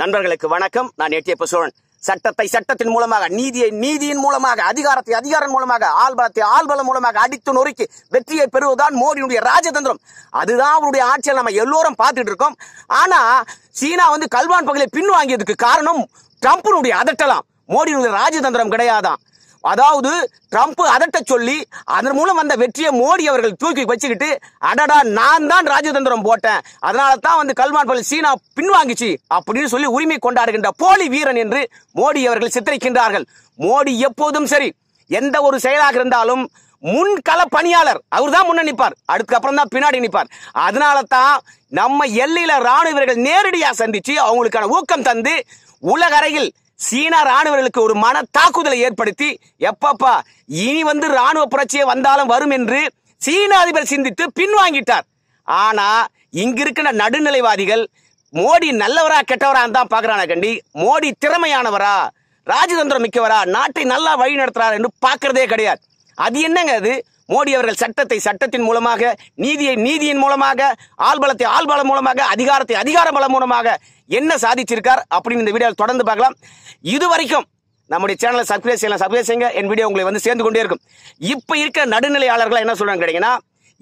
நண்பர்களுக்கு வணக்கம் நான் எட்டியப்ப சோழன் சட்டத்தை சட்டத்தின் மூலமாக நீதியை நீதியின் மூலமாக அதிகாரத்தை அதிகாரம் மூலமாக ஆள்பலத்தை ஆள்பலம் மூலமாக அடித்து நொறுக்கி வெற்றியை பெறுவதுதான் மோடியினுடைய ராஜதந்திரம் அதுதான் அவருடைய ஆட்சியில் நம்ம எல்லோரும் பார்த்துட்டு இருக்கோம் ஆனா சீனா வந்து கல்வான் பகுதியை பின்வாங்கியதுக்கு காரணம் ட்ரம்ப்பினுடைய அதட்டலாம் மோடியினுடைய ராஜதந்திரம் கிடையாதான் அதாவது ட்ரம்ப் அதட்ட சொல்லி அதன் மூலம் வந்த வெற்றியை மோடி அவர்கள் தூக்கி வச்சுக்கிட்டு அடடா நான் தான் ராஜதந்திரம் போட்டேன் அதனால தான் வந்து கல்மான் சீனா பின்வாங்கிச்சு அப்படின்னு சொல்லி உரிமை கொண்டாடுகின்ற போலி வீரன் என்று மோடி அவர்கள் சித்தரிக்கின்றார்கள் மோடி எப்போதும் சரி எந்த ஒரு செயலாக இருந்தாலும் முன்கள பணியாளர் அவர் தான் முன்ன நிற்பார் அதுக்கப்புறம் தான் பின்னாடி நிற்பார் அதனால தான் நம்ம எல்லையில ராணுவ வீரர்கள் நேரடியாக சந்திச்சு அவங்களுக்கான ஊக்கம் தந்து உலக அறையில் சீனா ராணுவர்களுக்கு ஒரு மன தாக்குதலை ஏற்படுத்தி எப்பப்பா இனி வந்து ராணுவ புரட்சியே வந்தாலும் வரும் என்று சீன அதிபர் சிந்தித்து பின்வாங்கிட்டார் ஆனா இங்க இருக்கிற நடுநிலைவாதிகள் மோடி நல்லவரா கெட்டவரா தான் பாக்குறான கண்டி மோடி திறமையானவரா ராஜதந்திரம் மிக்கவரா நாட்டை நல்லா வழி நடத்துறாரு என்று பாக்குறதே கிடையாது அது என்னங்க அது மோடி அவர்கள் சட்டத்தை சட்டத்தின் மூலமாக நீதியை நீதியின் மூலமாக ஆள்பலத்தை ஆள்பலம் மூலமாக அதிகாரத்தை அதிகார பலம் மூலமாக என்ன சாதிச்சிருக்கார் அப்படின்னு இந்த வீடியோ தொடர்ந்து பார்க்கலாம் இது வரைக்கும் நம்முடைய சேனலை சப்ஸ்கிரைப் செய்யலாம் சப்ஸ்கிரைப் செய்யுங்க என் வீடியோ உங்களை வந்து சேர்ந்து கொண்டே இருக்கும் இப்போ இருக்க நடுநிலையாளர்கள் என்ன சொல்றாங்க கேட்டீங்கன்னா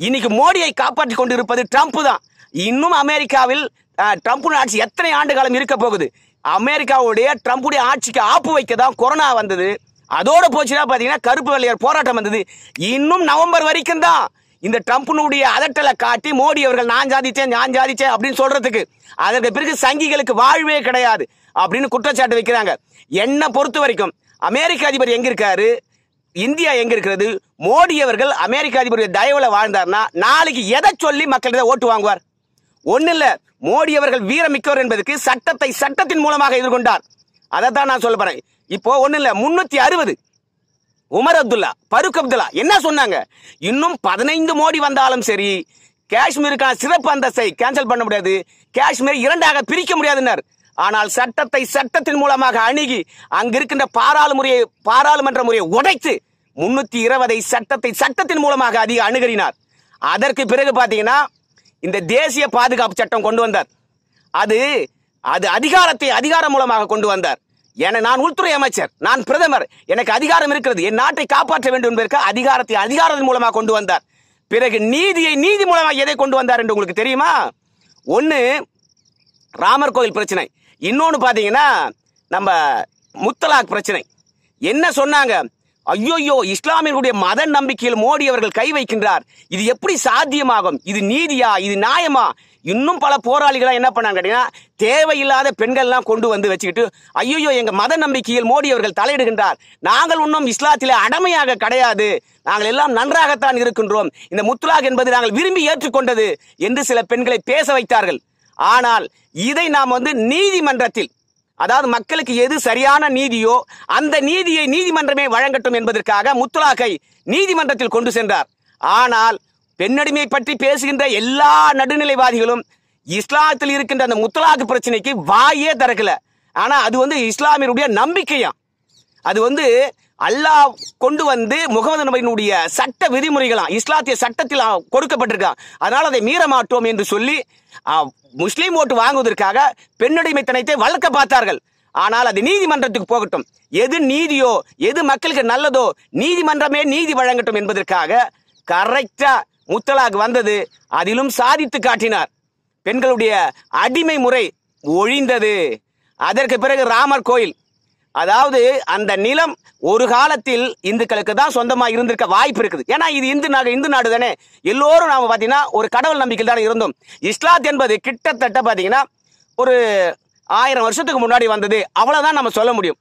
இன்னைக்கு மோடியை காப்பாற்றி கொண்டு இருப்பது ட்ரம்ப் தான் இன்னும் அமெரிக்காவில் ட்ரம்ப் ஆட்சி எத்தனை ஆண்டு காலம் இருக்க போகுது அமெரிக்காவுடைய ட்ரம்ப்புடைய ஆட்சிக்கு ஆப்பு வைக்க தான் கொரோனா வந்தது அதோட போச்சுன்னா பாத்தீங்கன்னா கருப்பு வெள்ளையர் போராட்டம் வந்தது இன்னும் நவம்பர் வரைக்கும் தான் இந்த ட்ரம்ப்னுடைய அதட்டலை காட்டி மோடி அவர்கள் நான் ஜாதிச்சேன் நான் ஜாதிச்சேன் அப்படின்னு சொல்றதுக்கு அதற்கு பிறகு சங்கிகளுக்கு வாழ்வே கிடையாது அப்படின்னு குற்றச்சாட்டு வைக்கிறாங்க என்ன பொறுத்த வரைக்கும் அமெரிக்க அதிபர் எங்க இருக்காரு இந்தியா எங்க இருக்கிறது மோடி அவர்கள் அமெரிக்க அதிபருடைய தயவுல வாழ்ந்தார்னா நாளைக்கு எதை சொல்லி மக்களிடம் ஓட்டு வாங்குவார் ஒன்னு இல்ல மோடி அவர்கள் வீரமிக்கவர் என்பதற்கு சட்டத்தை சட்டத்தின் மூலமாக எதிர்கொண்டார் அதை தான் நான் சொல்ல போறேன் இப்போ ஒன்றும் இல்லை முன்னூற்றி அறுபது உமர் அப்துல்லா பருக் அப்துல்லா என்ன சொன்னாங்க இன்னும் பதினைந்து மோடி வந்தாலும் சரி காஷ்மீருக்கான சிறப்பு அந்தஸ்தை கேன்சல் பண்ண முடியாது காஷ்மீர் இரண்டாக பிரிக்க முடியாதுன்னார் ஆனால் சட்டத்தை சட்டத்தின் மூலமாக அணுகி அங்கிருக்கின்ற பாராளுமுறையை பாராளுமன்ற முறையை உடைத்து முன்னூத்தி இருபதை சட்டத்தை சட்டத்தின் மூலமாக அதிக அணுகினார் அதற்கு பிறகு பார்த்தீங்கன்னா இந்த தேசிய பாதுகாப்பு சட்டம் கொண்டு வந்தார் அது அது அதிகாரத்தை அதிகாரம் மூலமாக கொண்டு வந்தார் என நான் உள்துறை அமைச்சர் நான் பிரதமர் எனக்கு அதிகாரம் இருக்கிறது என் நாட்டை காப்பாற்ற வேண்டும் என்பதற்கு அதிகாரத்தை அதிகாரத்தின் மூலமாக கொண்டு வந்தார் பிறகு நீதியை நீதி மூலமாக எதை கொண்டு வந்தார் என்று உங்களுக்கு தெரியுமா ஒன்று ராமர் கோயில் பிரச்சனை இன்னொன்று பார்த்தீங்கன்னா நம்ம முத்தலாக் பிரச்சனை என்ன சொன்னாங்க ஐயோயோ இஸ்லாமியர்களுடைய மத நம்பிக்கையில் மோடி அவர்கள் கை வைக்கின்றார் இது எப்படி சாத்தியமாகும் இது நீதியா இது நியாயமா இன்னும் பல போராளிகளாக என்ன பண்ணாங்க கேட்டீங்கன்னா தேவையில்லாத பெண்கள்லாம் கொண்டு வந்து வச்சுக்கிட்டு ஐயோ எங்கள் மத நம்பிக்கையில் மோடி அவர்கள் தலையிடுகின்றார் நாங்கள் இன்னும் இஸ்லாத்திலே அடமையாக கிடையாது நாங்கள் எல்லாம் நன்றாகத்தான் இருக்கின்றோம் இந்த முத்துலாக் என்பது நாங்கள் விரும்பி ஏற்றுக்கொண்டது என்று சில பெண்களை பேச வைத்தார்கள் ஆனால் இதை நாம் வந்து நீதிமன்றத்தில் அதாவது மக்களுக்கு எது சரியான நீதியோ அந்த நீதியை நீதிமன்றமே வழங்கட்டும் என்பதற்காக முத்துலாக்கை நீதிமன்றத்தில் கொண்டு சென்றார் ஆனால் பெண்ணடிமை பற்றி பேசுகின்ற எல்லா நடுநிலைவாதிகளும் இஸ்லாத்தில் இருக்கின்ற அந்த முத்தலாக்கு பிரச்சனைக்கு வாயே திறக்கல ஆனா அது வந்து இஸ்லாமியருடைய நம்பிக்கையா அது வந்து அல்லாஹ் கொண்டு வந்து முகமது நபியினுடைய சட்ட விதிமுறைகளாம் இஸ்லாத்திய சட்டத்தில் கொடுக்கப்பட்டிருக்கான் அதனால் அதை மீற மாட்டோம் என்று சொல்லி முஸ்லீம் ஓட்டு வாங்குவதற்காக பெண்ணடிமைத்தனத்தை வளர்க்க பார்த்தார்கள் ஆனால் அது நீதிமன்றத்துக்கு போகட்டும் எது நீதியோ எது மக்களுக்கு நல்லதோ நீதிமன்றமே நீதி வழங்கட்டும் என்பதற்காக கரெக்டாக முத்தலாக் வந்தது அதிலும் சாதித்து காட்டினார் பெண்களுடைய அடிமை முறை ஒழிந்தது அதற்கு பிறகு ராமர் கோயில் அதாவது அந்த நிலம் ஒரு காலத்தில் இந்துக்களுக்கு தான் சொந்தமாக இருந்திருக்க வாய்ப்பு இருக்குது ஏன்னா இது இந்து நாடு இந்து நாடு தானே எல்லோரும் நாம் பார்த்தீங்கன்னா ஒரு கடவுள் நம்பிக்கையில் தானே இருந்தோம் இஸ்லாத் என்பது கிட்டத்தட்ட பார்த்தீங்கன்னா ஒரு ஆயிரம் வருஷத்துக்கு முன்னாடி வந்தது அவ்வளோதான் நம்ம சொல்ல முடியும்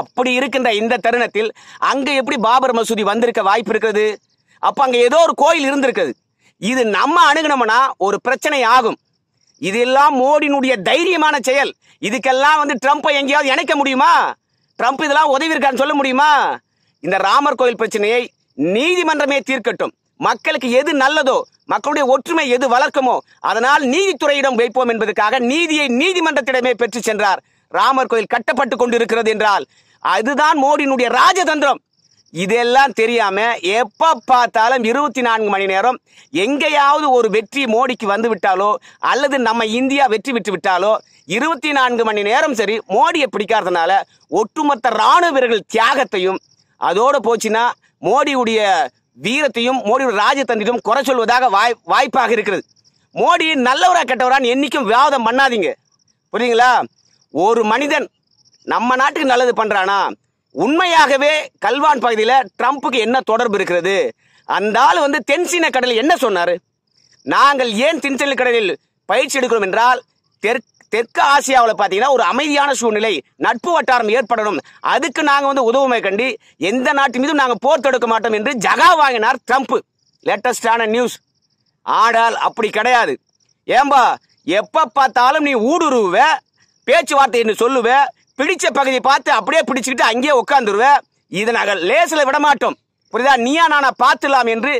அப்படி இருக்கின்ற இந்த தருணத்தில் அங்கே எப்படி பாபர் மசூதி வந்திருக்க வாய்ப்பு இருக்கிறது அப்ப அங்க ஏதோ ஒரு கோயில் இருந்திருக்குது இது நம்ம அணுகணும்னா ஒரு பிரச்சனை ஆகும் இதெல்லாம் மோடியினுடைய தைரியமான செயல் இதுக்கெல்லாம் வந்து ட்ரம்ப்பை எங்கேயாவது இணைக்க முடியுமா ட்ரம்ப் இதெல்லாம் உதவி இருக்கான்னு சொல்ல முடியுமா இந்த ராமர் கோயில் பிரச்சனையை நீதிமன்றமே தீர்க்கட்டும் மக்களுக்கு எது நல்லதோ மக்களுடைய ஒற்றுமை எது வளர்க்குமோ அதனால் நீதித்துறையிடம் வைப்போம் என்பதற்காக நீதியை நீதிமன்றத்திடமே பெற்று சென்றார் ராமர் கோயில் கட்டப்பட்டு கொண்டிருக்கிறது என்றால் அதுதான் மோடியினுடைய ராஜதந்திரம் இதெல்லாம் தெரியாம எப்போ பார்த்தாலும் இருபத்தி நான்கு மணி நேரம் எங்கேயாவது ஒரு வெற்றி மோடிக்கு வந்து விட்டாலோ அல்லது நம்ம இந்தியா வெற்றி விட்டு விட்டாலோ இருபத்தி நான்கு மணி நேரம் சரி மோடியை பிடிக்காததுனால ஒட்டுமொத்த இராணுவ வீரர்கள் தியாகத்தையும் அதோடு போச்சுன்னா மோடியுடைய வீரத்தையும் மோடியுடைய ராஜதந்திரம் குறை சொல்வதாக வாய் வாய்ப்பாக இருக்கிறது மோடி நல்லவரா கெட்டவரான்னு என்றைக்கும் வியாதம் பண்ணாதீங்க புரியுங்களா ஒரு மனிதன் நம்ம நாட்டுக்கு நல்லது பண்ணுறானா உண்மையாகவே கல்வான் பகுதியில் ட்ரம்ப்புக்கு என்ன தொடர்பு இருக்கிறது அந்த ஆள் வந்து தென்சீன கடலில் என்ன சொன்னார் நாங்கள் ஏன் தென்சீன கடலில் பயிற்சி எடுக்கிறோம் என்றால் தெற்கு தெற்கு ஆசியாவில் பார்த்தீங்கன்னா ஒரு அமைதியான சூழ்நிலை நட்பு வட்டாரம் ஏற்படணும் அதுக்கு நாங்கள் வந்து உதவுமை கண்டி எந்த நாட்டு மீதும் நாங்கள் போர் தொடுக்க மாட்டோம் என்று ஜகா வாங்கினார் ட்ரம்ப் லேட்டஸ்டான நியூஸ் ஆனால் அப்படி கிடையாது ஏம்பா எப்போ பார்த்தாலும் நீ ஊடுருவ பேச்சுவார்த்தை என்று சொல்லுவேன் பிடிச்ச பகுதி பார்த்து அப்படியே பிடிச்சிக்கிட்டு அங்கேயே உட்காந்துருவேன் இதை நாங்கள் லேசில் விடமாட்டோம் புரியுதா நீயா நானா பார்த்துலாம் என்று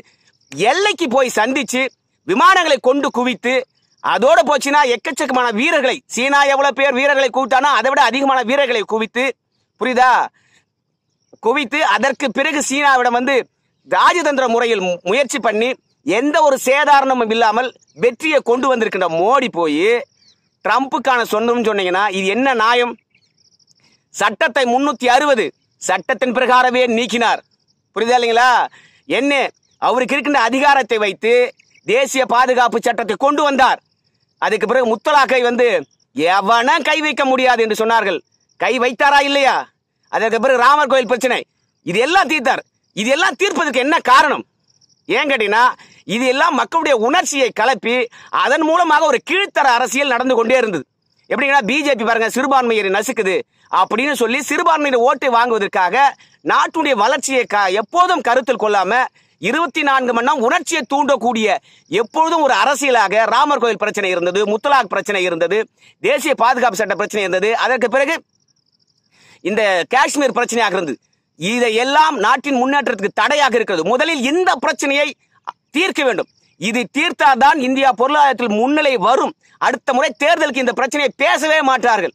எல்லைக்கு போய் சந்திச்சு விமானங்களை கொண்டு குவித்து அதோடு போச்சுன்னா எக்கச்சக்கமான வீரர்களை சீனா எவ்வளோ பேர் வீரர்களை கூவிட்டானோ அதை விட அதிகமான வீரர்களை குவித்து புரியுதா குவித்து அதற்கு பிறகு சீனாவிடம் வந்து ராஜதந்திர முறையில் முயற்சி பண்ணி எந்த ஒரு சேதாரணமும் இல்லாமல் வெற்றியை கொண்டு வந்திருக்கின்ற மோடி போய் ட்ரம்ப்புக்கான சொன்னோம்னு சொன்னீங்கன்னா இது என்ன நியாயம் சட்டத்தை முன்னூத்தி அறுபது சட்டத்தின் பிரகாரவே நீக்கினார் புரியுதா இல்லைங்களா என்ன அவருக்கு இருக்கின்ற அதிகாரத்தை வைத்து தேசிய பாதுகாப்பு சட்டத்தை கொண்டு வந்தார் அதுக்கு பிறகு முத்தலாக்கை வந்து எவனா கை வைக்க முடியாது என்று சொன்னார்கள் கை வைத்தாரா இல்லையா அதற்கு பிறகு ராமர் கோயில் பிரச்சனை இது எல்லாம் தீர்த்தார் இது எல்லாம் தீர்ப்பதற்கு என்ன காரணம் ஏன் கேட்டீங்கன்னா இது எல்லாம் மக்களுடைய உணர்ச்சியை கலப்பி அதன் மூலமாக ஒரு கீழ்த்தர அரசியல் நடந்து கொண்டே இருந்தது எப்படின்னா பிஜேபி பாருங்க சிறுபான்மையை நசுக்குது அப்படின்னு சொல்லி சிறுபான்மையினர் ஓட்டை வாங்குவதற்காக நாட்டுடைய வளர்ச்சியை எப்போதும் கருத்தில் கொள்ளாம இருபத்தி நான்கு மணி நேரம் உணர்ச்சியை தூண்டக்கூடிய எப்பொழுதும் ஒரு அரசியலாக ராமர் கோயில் பிரச்சனை இருந்தது முத்தலாக் பிரச்சனை இருந்தது தேசிய பாதுகாப்பு சட்ட பிரச்சனை இருந்தது அதற்கு பிறகு இந்த காஷ்மீர் பிரச்சனையாக இருந்தது இதையெல்லாம் நாட்டின் முன்னேற்றத்துக்கு தடையாக இருக்கிறது முதலில் இந்த பிரச்சனையை தீர்க்க வேண்டும் இது தீர்த்தாதான் இந்தியா பொருளாதாரத்தில் முன்னிலை வரும் அடுத்த முறை தேர்தலுக்கு இந்த பிரச்சனையை பேசவே மாட்டார்கள்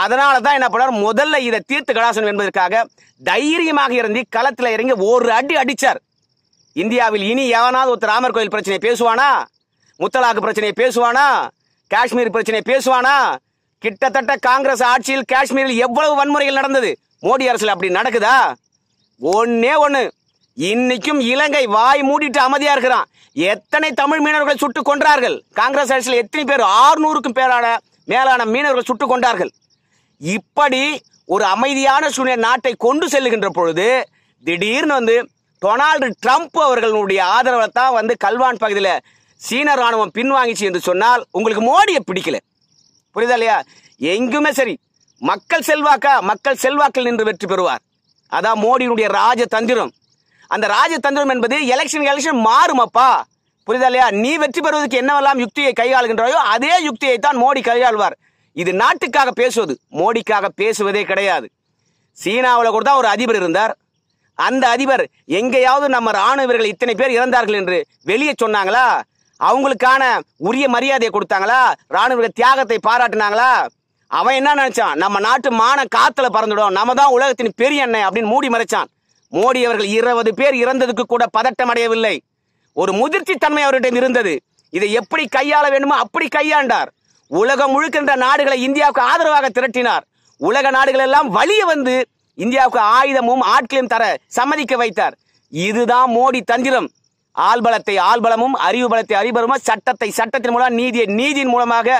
அதனால தான் என்ன பண்ணார் முதல்ல இதை தீர்த்து கடாசனம் என்பதற்காக தைரியமாக இருந்து களத்தில் இறங்கி ஒரு அடி அடித்தார் இந்தியாவில் இனி எவனாவது ஒருத்தர் ராமர் கோயில் பிரச்சனையை பேசுவானா முத்தலாக்கு பிரச்சனையை பேசுவானா காஷ்மீர் பிரச்சனையை பேசுவானா கிட்டத்தட்ட காங்கிரஸ் ஆட்சியில் காஷ்மீரில் எவ்வளவு வன்முறைகள் நடந்தது மோடி அரசில் அப்படி நடக்குதா ஒன்னே ஒன்று இன்னைக்கும் இலங்கை வாய் மூடிட்டு அமைதியா இருக்கிறான் எத்தனை தமிழ் மீனவர்களை சுட்டு கொன்றார்கள் காங்கிரஸ் அரசில் எத்தனை பேர் ஆறுநூறுக்கும் பேரான மேலான மீனவர்கள் சுட்டு கொண்டார்கள் இப்படி ஒரு அமைதியான சூழ்நிலை நாட்டை கொண்டு செல்லுகின்ற பொழுது திடீர்னு வந்து டொனால்டு ட்ரம்ப் அவர்களுடைய ஆதரவை தான் வந்து கல்வான் பகுதியில் சீன ராணுவம் பின்வாங்கிச்சு என்று சொன்னால் உங்களுக்கு மோடியை பிடிக்கல புரியுதா இல்லையா எங்குமே சரி மக்கள் செல்வாக்கா மக்கள் செல்வாக்கில் நின்று வெற்றி பெறுவார் அதான் மோடியினுடைய ராஜதந்திரம் அந்த ராஜதந்திரம் என்பது எலெக்ஷன் எலெக்ஷன் மாறுமப்பா புரியுதா இல்லையா நீ வெற்றி பெறுவதற்கு என்னவெல்லாம் யுக்தியை கையாளுகின்றாயோ அதே யுக்தியை தான் மோடி கையாள்வார் இது நாட்டுக்காக பேசுவது மோடிக்காக பேசுவதே கிடையாது சீனாவில் கூட தான் ஒரு அதிபர் இருந்தார் அந்த அதிபர் எங்கேயாவது நம்ம ராணுவர்கள் இத்தனை பேர் இறந்தார்கள் என்று வெளியே சொன்னாங்களா அவங்களுக்கான உரிய மரியாதையை கொடுத்தாங்களா ராணுவ தியாகத்தை பாராட்டினாங்களா அவன் என்ன நினைச்சான் நம்ம நாட்டு மான காத்துல பறந்துடும் நம்ம தான் உலகத்தின் பெரிய அண்ணன் அப்படின்னு மூடி மறைச்சான் மோடி அவர்கள் இருபது பேர் இறந்ததுக்கு கூட பதட்டம் அடையவில்லை ஒரு முதிர்ச்சி தன்மை அவர்களிடம் இருந்தது இதை எப்படி கையாள வேண்டுமோ அப்படி கையாண்டார் உலகம் முழுக்கின்ற நாடுகளை இந்தியாவுக்கு ஆதரவாக திரட்டினார் உலக நாடுகள் எல்லாம் வழிய வந்து இந்தியாவுக்கு ஆயுதமும் ஆட்களையும் தர சம்மதிக்க வைத்தார் இதுதான் மோடி தந்திரம் ஆள்பலத்தை ஆள்பலமும் அறிவு பலத்தை அறிபலமும் சட்டத்தை சட்டத்தின் மூலம் நீதியை நீதியின் மூலமாக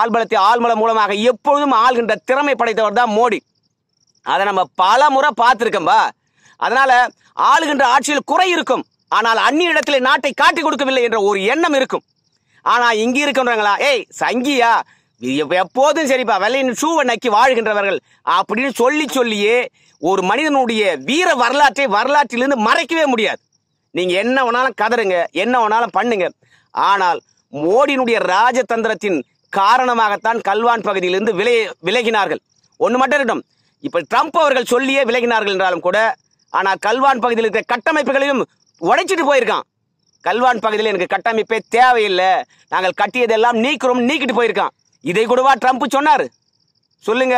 ஆள்பலத்தை ஆள்மலம் மூலமாக எப்பொழுதும் ஆள்கின்ற திறமை படைத்தவர் தான் மோடி அதை நம்ம பல முறை பார்த்துருக்கோம்பா அதனால ஆளுகின்ற ஆட்சியில் குறை இருக்கும் ஆனால் அந்நிய இடத்திலே நாட்டை காட்டி கொடுக்கவில்லை என்ற ஒரு எண்ணம் இருக்கும் ஆனா இங்க இருக்கின்றவங்களா ஏய் சங்கியா எப்போதும் சரிப்பா வெள்ளையின் ஷூவை நக்கி வாழ்கின்றவர்கள் அப்படின்னு சொல்லி சொல்லியே ஒரு மனிதனுடைய வீர வரலாற்றை வரலாற்றிலிருந்து மறைக்கவே முடியாது நீங்க என்ன வேணாலும் கதறுங்க என்ன வேணாலும் பண்ணுங்க ஆனால் மோடியினுடைய ராஜதந்திரத்தின் காரணமாகத்தான் கல்வான் பகுதியிலிருந்து விலை விலகினார்கள் ஒன்று மட்டும் இருக்கட்டும் இப்போ ட்ரம்ப் அவர்கள் சொல்லியே விலகினார்கள் என்றாலும் கூட ஆனால் கல்வான் பகுதியில் இருக்கிற கட்டமைப்புகளையும் உடைச்சிட்டு போயிருக்கான் கல்வான் பகுதியில் எனக்கு கட்டமைப்பே தேவையில்லை நாங்கள் கட்டியதெல்லாம் நீக்கிறோம் நீக்கிட்டு போயிருக்கான் இதை கூடவா ட்ரம்ப் சொன்னார் சொல்லுங்க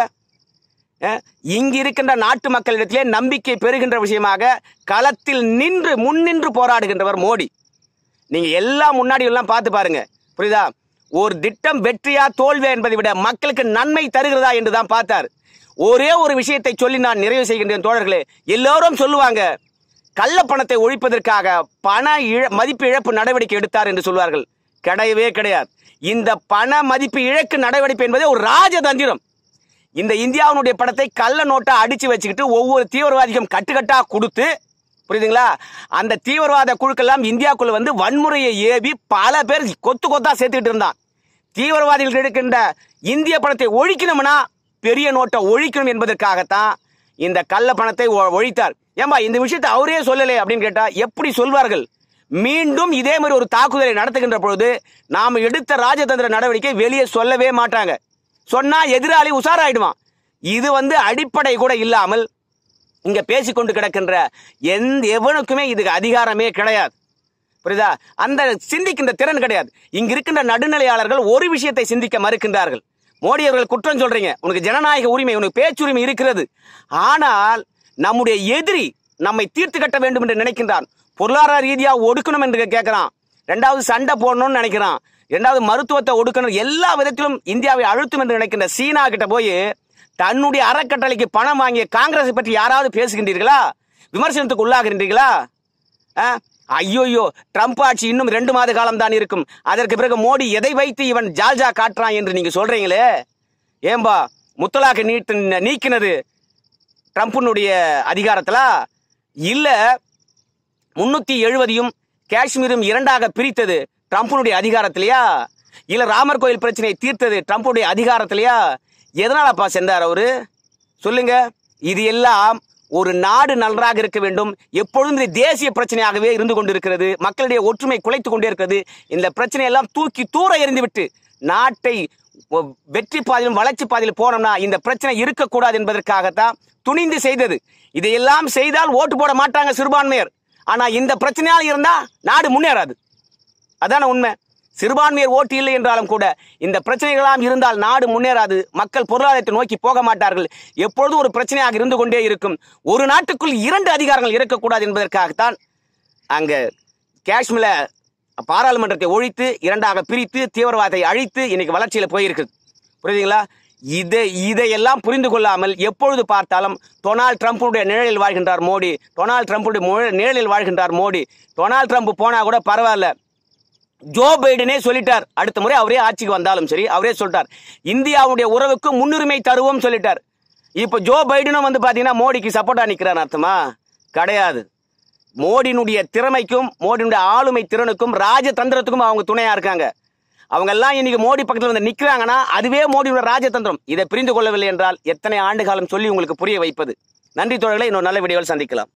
இங்க இருக்கின்ற நாட்டு மக்களிடத்திலே நம்பிக்கை பெறுகின்ற விஷயமாக களத்தில் நின்று முன்னின்று போராடுகின்றவர் மோடி நீங்க எல்லாம் முன்னாடி எல்லாம் பார்த்து பாருங்க புரியுதா ஒரு திட்டம் வெற்றியா தோல்வியா என்பதை விட மக்களுக்கு நன்மை தருகிறதா என்று தான் பார்த்தார் ஒரே ஒரு விஷயத்தை சொல்லி நான் நிறைவு செய்கின்றேன் தோழர்களே எல்லோரும் சொல்லுவாங்க கள்ள பணத்தை ஒழிப்பதற்காக பண இழ மதிப்பு இழப்பு நடவடிக்கை எடுத்தார் என்று சொல்வார்கள் கிடையவே கிடையாது இந்த பண மதிப்பு இழக்கு நடவடிக்கை என்பதே ஒரு ராஜதந்திரம் இந்த இந்தியாவினுடைய படத்தை கள்ள நோட்டா அடிச்சு வச்சுக்கிட்டு ஒவ்வொரு தீவிரவாதிக்கும் கட்டுக்கட்டா கொடுத்து புரியுதுங்களா அந்த தீவிரவாத குழுக்கள்லாம் இந்தியாவுக்குள்ள வந்து வன்முறையை ஏவி பல பேர் கொத்து கொத்தா சேர்த்துக்கிட்டு இருந்தான் தீவிரவாதிகள் எடுக்கின்ற இந்திய பணத்தை ஒழிக்கணும்னா பெரிய நோட்டை ஒழிக்கணும் என்பதற்காகத்தான் இந்த கள்ள பணத்தை ஒழித்தார் ஏமா இந்த விஷயத்தை அவரே சொல்லலை அப்படின்னு கேட்டா எப்படி சொல்வார்கள் மீண்டும் இதே மாதிரி ஒரு தாக்குதலை நடத்துகின்ற பொழுது நாம் எடுத்த ராஜதந்திர நடவடிக்கை வெளியே சொல்லவே மாட்டாங்க சொன்னா எதிராளி உஷாராயிடுவான் இது வந்து அடிப்படை கூட இல்லாமல் இங்க பேசிக்கொண்டு கிடக்கின்ற எந்த எவனுக்குமே இதுக்கு அதிகாரமே கிடையாது புரியுதா அந்த சிந்திக்கின்ற திறன் கிடையாது இங்க இருக்கின்ற நடுநிலையாளர்கள் ஒரு விஷயத்தை சிந்திக்க மறுக்கின்றார்கள் மோடி அவர்கள் குற்றம் சொல்றீங்க உனக்கு ஜனநாயக உரிமை உனக்கு பேச்சுரிமை இருக்கிறது ஆனால் நம்முடைய எதிரி நம்மை தீர்த்து கட்ட வேண்டும் என்று நினைக்கின்றான் பொருளாதார ரீதியாக ஒடுக்கணும் என்று கேட்கிறான் ரெண்டாவது சண்டை போடணும்னு நினைக்கிறான் ரெண்டாவது மருத்துவத்தை ஒடுக்கணும் எல்லா விதத்திலும் இந்தியாவை அழுத்தும் என்று நினைக்கின்ற சீனா கிட்ட போய் தன்னுடைய அறக்கட்டளைக்கு பணம் வாங்கிய காங்கிரஸ் பற்றி யாராவது பேசுகின்றீர்களா விமர்சனத்துக்கு உள்ளாகின்றீர்களா ஐயோயோ ட்ரம்ப் ஆட்சி இன்னும் ரெண்டு மாத காலம் தான் இருக்கும் அதற்கு பிறகு மோடி எதை வைத்து இவன் ஜால்ஜா காட்டுறான் என்று நீங்க சொல்றீங்களே ஏம்பா முத்தலாக நீட்டு நீக்கினது ட்ரம்ப்னுடைய அதிகாரத்தில் இல்லை முன்னூற்றி எழுபதையும் காஷ்மீரும் இரண்டாக பிரித்தது ட்ரம்ப்னுடைய அதிகாரத்திலையா இல்லை ராமர் கோயில் பிரச்சனையை தீர்த்தது ட்ரம்ப்புடைய அதிகாரத்திலையா எதனாலப்பா சென்றார் அவர் சொல்லுங்க இது எல்லாம் ஒரு நாடு நன்றாக இருக்க வேண்டும் எப்பொழுதும் இது தேசிய பிரச்சனையாகவே இருந்து கொண்டிருக்கிறது மக்களுடைய ஒற்றுமை குலைத்து கொண்டே இருக்கிறது இந்த பிரச்சனையெல்லாம் தூக்கி தூர எறிந்துவிட்டு நாட்டை வெற்றி பாதையிலும் வளர்ச்சி பாதையில் போனோம்னா இந்த பிரச்சனை இருக்கக்கூடாது என்பதற்காகத்தான் துணிந்து செய்தது இதையெல்லாம் செய்தால் ஓட்டு போட மாட்டாங்க சிறுபான்மையர் ஆனா இந்த பிரச்சனையால் இருந்தா நாடு முன்னேறாது அதான உண்மை சிறுபான்மையர் ஓட்டு இல்லை என்றாலும் கூட இந்த பிரச்சனைகளாம் இருந்தால் நாடு முன்னேறாது மக்கள் பொருளாதாரத்தை நோக்கி போக மாட்டார்கள் எப்பொழுதும் ஒரு பிரச்சனையாக இருந்து கொண்டே இருக்கும் ஒரு நாட்டுக்குள் இரண்டு அதிகாரங்கள் இருக்கக்கூடாது என்பதற்காகத்தான் அங்கே காஷ்மீரில் பாராளுமன்றத்தை ஒழித்து இரண்டாக பிரித்து தீவிரவாதத்தை அழித்து இன்னைக்கு வளர்ச்சியில் போயிருக்கு புரியுதுங்களா இதை இதையெல்லாம் புரிந்து கொள்ளாமல் எப்பொழுது பார்த்தாலும் டொனால்ட் ட்ரம்ப்புடைய நிழலில் வாழ்கின்றார் மோடி டொனால்ட் ட்ரம்ப்புடைய நிழலில் வாழ்கின்றார் மோடி டொனால்ட் ட்ரம்ப் போனால் கூட பரவாயில்ல ஜோ பைடனே சொல்லிட்டார் அடுத்த முறை அவரே ஆட்சிக்கு வந்தாலும் சரி அவரே சொல்லிட்டார் இந்தியாவுடைய உறவுக்கு முன்னுரிமை தருவோம் சொல்லிட்டார் இப்போ ஜோ பைடனும் வந்து பார்த்தீங்கன்னா மோடிக்கு சப்போர்ட்டாக நிற்கிறார் அர்த்தமா கிடையாது மோடியினுடைய திறமைக்கும் மோடியினுடைய ஆளுமை திறனுக்கும் ராஜதந்திரத்துக்கும் அவங்க துணையா இருக்காங்க அவங்க எல்லாம் இன்னைக்கு மோடி பக்கத்தில் வந்து நிற்கிறாங்கன்னா அதுவே மோடியோட ராஜதந்திரம் இதை புரிந்து கொள்ளவில்லை என்றால் எத்தனை ஆண்டு காலம் சொல்லி உங்களுக்கு புரிய வைப்பது நன்றி தோழர்களை இன்னொரு நல்ல வீடியோவில் சந்திக்கலாம்